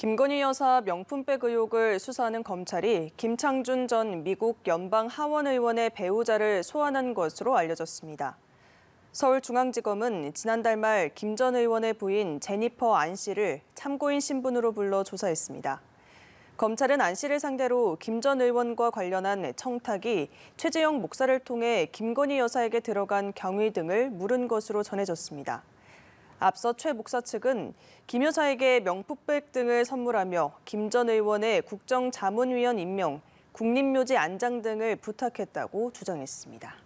김건희 여사 명품백 의혹을 수사하는 검찰이 김창준 전 미국 연방 하원 의원의 배우자를 소환한 것으로 알려졌습니다. 서울중앙지검은 지난달 말 김 전 의원의 부인 제니퍼 안 씨를 참고인 신분으로 불러 조사했습니다. 검찰은 안 씨를 상대로 김 전 의원과 관련한 청탁이 최재형 목사를 통해 김건희 여사에게 들어간 경위 등을 물은 것으로 전해졌습니다. 앞서 최 목사 측은 김 여사에게 명품백 등을 선물하며 김 전 의원의 국정자문위원 임명, 국립묘지 안장 등을 부탁했다고 주장했습니다.